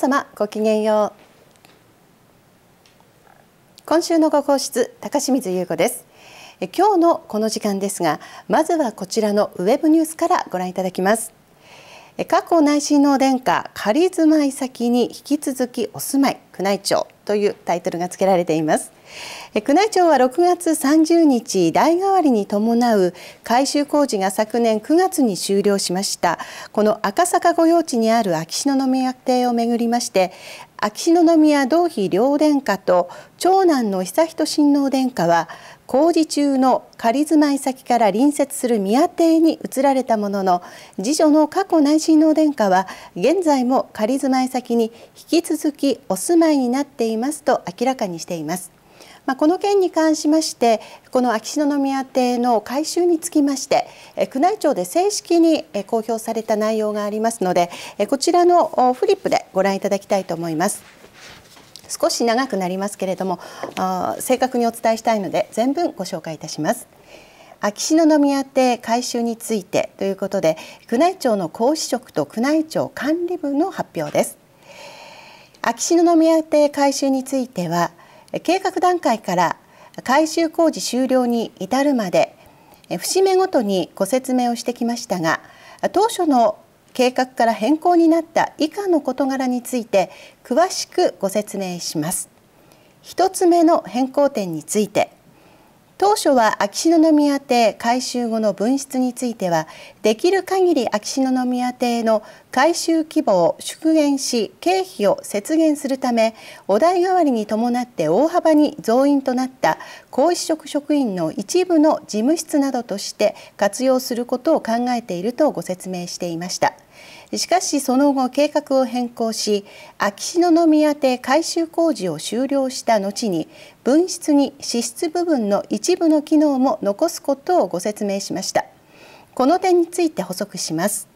様ごきげんよう今週のご講室高清水優子です今日のこの時間ですがまずはこちらのウェブニュースからご覧いただきます過去内親王殿下仮住まい先に引き続きお住まい宮内庁というタイトルが付けられています宮内庁は6月30日代替わりに伴う改修工事が昨年9月に終了しましたこの赤坂御用地にある秋篠宮邸をめぐりまして秋篠宮同妃両殿下と長男の悠仁親王殿下は工事中の仮住まい先から隣接する宮邸に移られたものの次女の過去内親王殿下は現在も仮住まい先に引き続きお住まいになっていますと明らかにしています。まあ、この件に関しましてこの秋篠宮邸の改修につきまして宮内庁で正式に公表された内容がありますのでこちらのフリップでご覧いただきたいと思います。少し長くなりますけれども正確にお伝えしたいので全文ご紹介いたします。秋篠宮邸改修についてということで宮内庁の講師職と宮内庁管理部の発表です秋篠宮邸改修については計画段階から改修工事終了に至るまで節目ごとにご説明をしてきましたが当初の計画から変更になった以下の事柄について詳しくご説明します1つ目の変更点について当初は秋篠宮邸改修後の分室についてはできる限り秋篠宮邸の改修規模を縮減し経費を節減するためお代替わりに伴って大幅に増員となった皇嗣職職員の一部の事務室などとして活用することを考えているとご説明していました。しかしその後計画を変更し秋篠宮邸改修工事を終了した後に分室に支出部分の一部の機能も残すことをご説明しましたこの点について補足します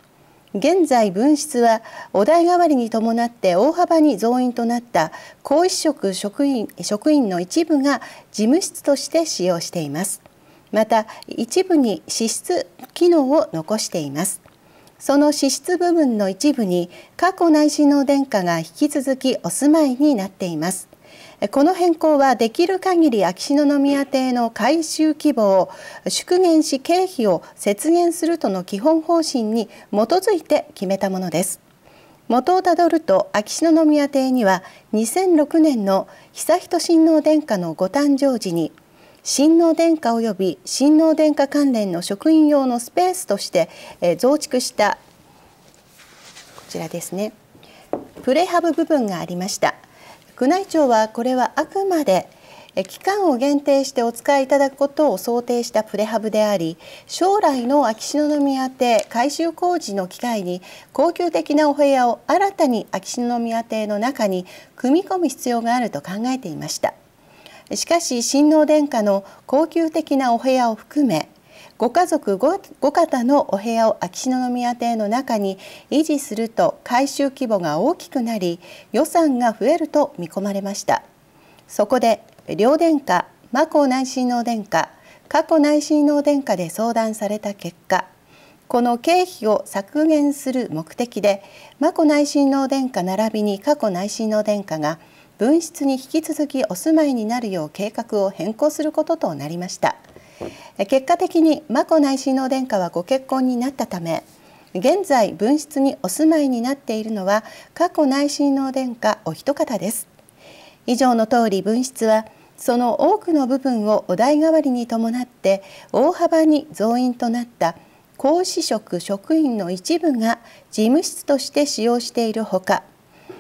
現在分室はお代替わりに伴って大幅に増員となった高嗣職職員職員の一部が事務室として使用していますまた一部に支出機能を残していますその支出部分の一部に過去内親王殿下が引き続きお住まいになっていますこの変更はできる限り秋篠宮邸の改修規模を縮減し経費を節減するとの基本方針に基づいて決めたものです元をたどると秋篠宮邸には2006年の悠仁親王殿下のご誕生時に「新能殿下及び新能殿下関連の職員用のスペースとして、え増築したこちらですねプレハブ部分がありました宮内庁はこれはあくまで期間を限定してお使いいただくことを想定したプレハブであり将来の秋篠宮邸改修工事の機会に高級的なお部屋を新たに秋篠宮邸の中に組み込む必要があると考えていました。しかし親王殿下の高級的なお部屋を含めご家族 5, ご方のお部屋を秋篠宮邸の中に維持すると改修規模が大きくなり予算が増えると見込まれましたそこで両殿下眞子内親王殿下過去内親王殿下で相談された結果この経費を削減する目的で眞子内親王殿下並びに過去内親王殿下が「分室に引き続きお住まいになるよう計画を変更することとなりました結果的に眞子内親王殿下はご結婚になったため現在分室にお住まいになっているのは過去内親王殿下お一方です以上の通り分室はその多くの部分をお代替わりに伴って大幅に増員となった公司職職員の一部が事務室として使用しているほか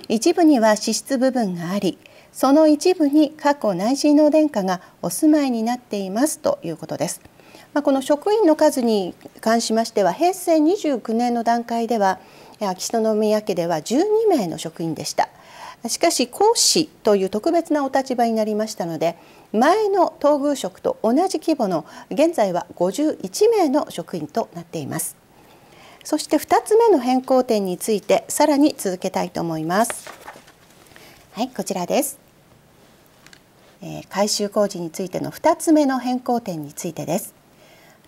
一部には脂質部分がありその一部に過去内親の殿下がお住まいになっていますということです。まあ、この職員の数に関しましては平成29年の段階では秋篠宮家では12名の職員でしたしかし講師という特別なお立場になりましたので前の東宮職と同じ規模の現在は51名の職員となっていますそして2つ目の変更点についてさらに続けたいと思います。はい、こちらです。えー、改修工事についての2つ目の変更点についてです。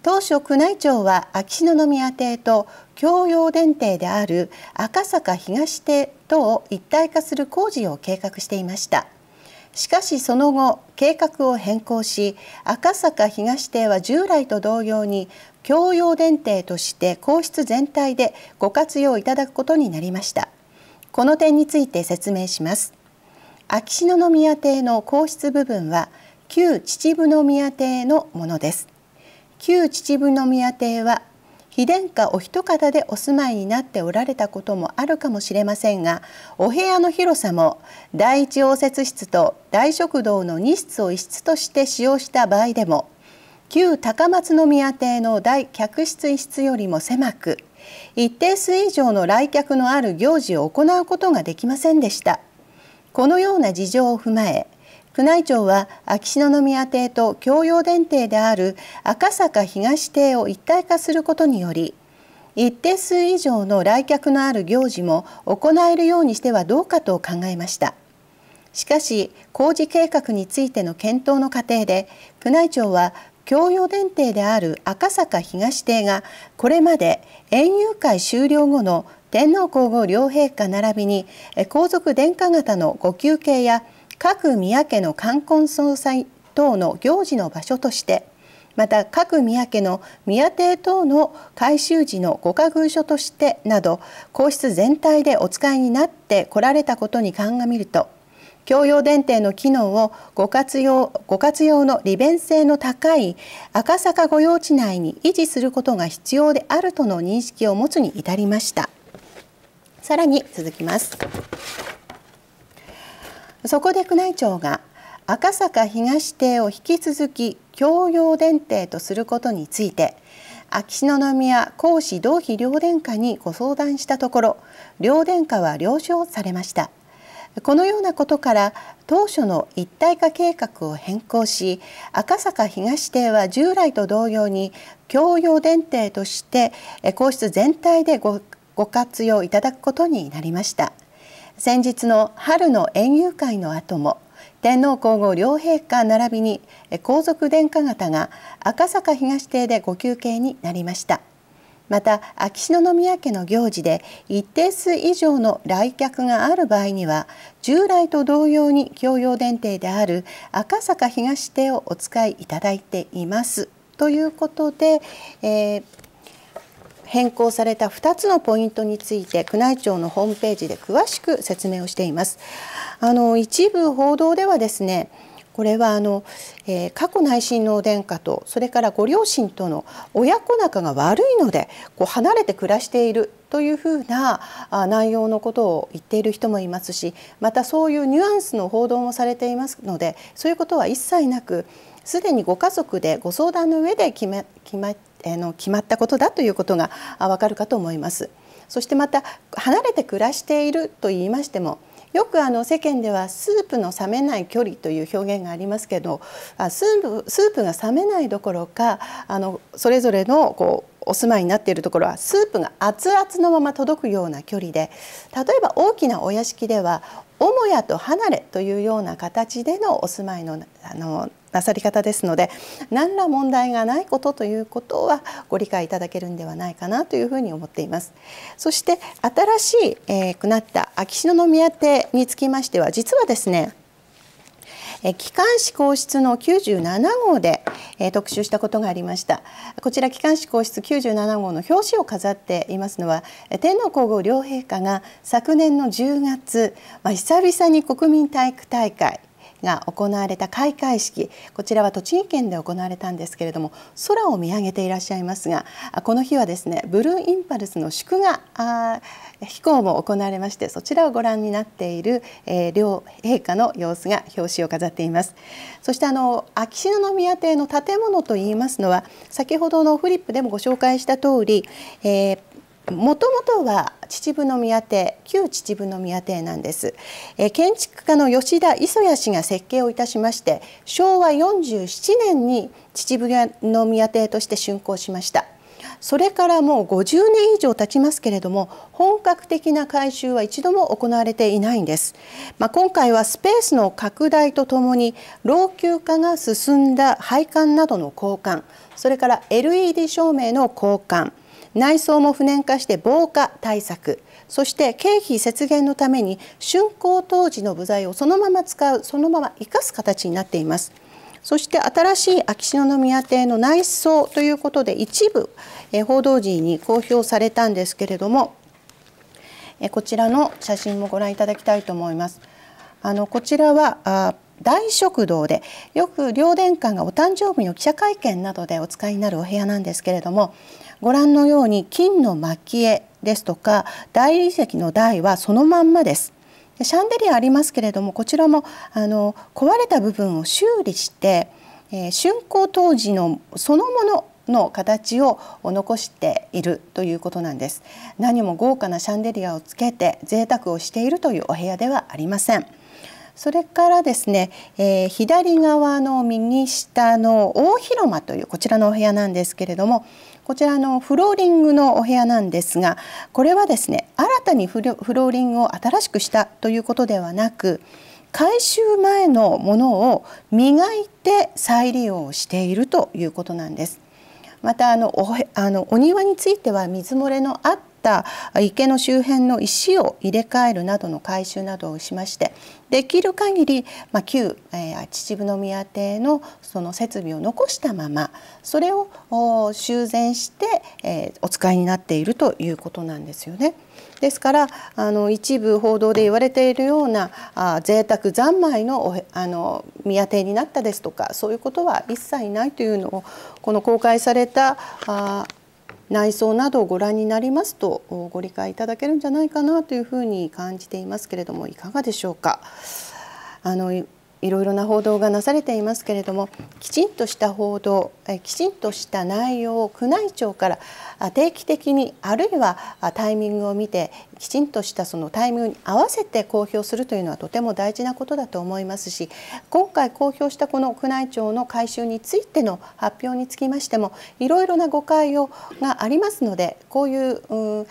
当初宮内庁は秋篠宮邸と共用電停である赤坂東邸とを一体化する工事を計画していました。しかしその後計画を変更し赤坂東邸は従来と同様に共用電停として皇室全体でご活用いただくことになりましたこの点について説明します秋篠宮邸の皇室部分は旧秩父宮邸のものです旧秩父宮邸は非殿下お一方でお住まいになっておられたこともあるかもしれませんがお部屋の広さも第一応接室と大食堂の2室を1室として使用した場合でも旧高松宮邸の大客室一室よりも狭く一定数以上の来客のある行事を行うことができませんでしたこのような事情を踏まえ宮内庁は秋篠宮邸と共用殿邸である赤坂東邸を一体化することにより一定数以上の来客のある行事も行えるようにしてはどうかと考えましたしかし工事計画についての検討の過程で宮内庁は共用殿邸である赤坂東邸がこれまで園遊会終了後の天皇皇后両陛下並びに皇族殿下方のご休憩や各宮家の冠婚葬祭等の行事の場所としてまた各宮家の宮邸等の改修時のご家具所としてなど皇室全体でお使いになってこられたことに鑑みると教養電停の機能をご活用ご活用の利便性の高い赤坂御用地内に維持することが必要であるとの認識を持つに至りました。さらに続きます。そこで宮内庁が赤坂東邸を引き続き共用殿邸とすることについて秋篠宮皇嗣同妃両殿下にご相談したところ両殿下は了承されましたこのようなことから当初の一体化計画を変更し赤坂東邸は従来と同様に共用殿邸として皇室全体でご活用いただくことになりました。先日の春の園遊会の後も天皇皇后両陛下並びに皇族殿下方が赤坂東邸でご休憩になりましたまた秋篠宮家の行事で一定数以上の来客がある場合には従来と同様に教養殿邸である赤坂東邸をお使いいただいていますということで、えー、変更された2つのポイントについて宮内庁のホームページで詳しく説明をしています。あの一部報道ではですねこれはあの、えー、過去内親王殿下とそれからご両親との親子仲が悪いのでこう離れて暮らしているというふうな内容のことを言っている人もいますしまたそういうニュアンスの報道もされていますのでそういうことは一切なくすでにご家族でご相談の上で決め決まあの決まったことだということがわかるかと思います。そしてまた離れて暮らしていると言いましてもよくあの世間ではスープの冷めない距離という表現がありますけどスープスープが冷めないどころかあのそれぞれのこうお住まいになっているところはスープが熱々のまま届くような距離で例えば大きなお屋敷では母屋と離れというような形でのお住まいのあのなさり方ですので何ら問題がないことということはご理解いただけるんではないかなというふうに思っていますそして新しくなった秋篠宮邸につきましては実はですねえ機関士皇室の97号で、え特集したことがありましたこちら機関士皇室97号の表紙を飾っていますのは天皇皇后両陛下が昨年の10月、まあ、久々に国民体育大会が行われた開会式こちらは栃木県で行われたんですけれども空を見上げていらっしゃいますがこの日はですねブルーインパルスの祝賀飛行も行われましてそちらをご覧になっている、えー、両陛下の様子が表紙を飾っていますそしてあの秋篠宮邸の建物といいますのは先ほどのフリップでもご紹介した通り、えーもともとは秩父宮邸旧秩父宮邸なんです、え建築家の吉田磯谷氏が設計をいたしまして昭和47年に秩父宮邸として竣工しましたそれからもう50年以上経ちますけれども本格的な改修は一度も行われていないんです、まあ、今回はスペースの拡大とともに老朽化が進んだ配管などの交換それから LED 照明の交換内装も不燃化して防火対策そして経費節減のために竣工当時の部材をそのまま使うそのまま生かす形になっています。そして新しい秋篠宮邸の内装ということで一部報道陣に公表されたんですけれどもこちらの写真もご覧いただきたいと思います。あのこちらは大食堂でよく両殿下がお誕生日の記者会見などでお使いになるお部屋なんですけれどもご覧のように金の蒔絵ですとか大理石の台はそのまんまです。シャンデリアありますけれどもこちらもあの壊れた部分を修理して、えー、竣工当時のそのものの形を残しているということなんです何も豪華なシャンデリアをつけて贅沢をしているというお部屋ではありませんそれからですね、えー、左側の右下の大広間というこちらのお部屋なんですけれどもこちらのフローリングのお部屋なんですがこれはですね新たにフローリングを新しくしたということではなく改修前のものを磨いて再利用しているということなんです。またあのおあのお庭については水漏れのあった池の周辺の石を入れ替えるなどの改修などをしましてできる限り、まあ、旧、えー、秩父宮邸のその設備を残したままそれを修繕して、えー、お使いになっているということなんですよね。ですからあの一部報道で言われているようなあ贅沢三昧のあの宮邸になったですとかそういうことは一切ないというのをこの公開されたあ内装などをご覧になりますとご理解いただけるんじゃないかなというふうに感じていますけれどもいかがでしょうか。あのいろいろな報道がなされていますけれどもきちんとした報道きちんとした内容を宮内庁から定期的にあるいはタイミングを見てきちんとしたそのタイミングに合わせて公表するというのはとても大事なことだと思いますし今回公表したこの宮内庁の改修についての発表につきましてもいろいろな誤解をがありますのでこういう、う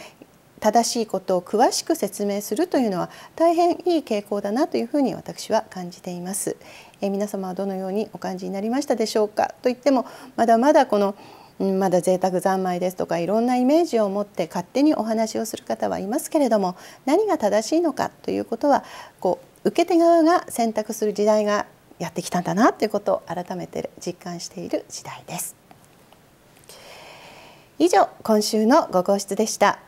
正しいことを詳しく説明するというのは大変いい傾向だなというふうに私は感じています。え皆様はどのようにお感じになりましたでしょうかといってもまだまだこのまだ贅沢三昧ですとかいろんなイメージを持って勝手にお話をする方はいますけれども何が正しいのかということはこう受け手側が選択する時代がやってきたんだなということを改めて実感している時代です。以上今週のご皇室でした。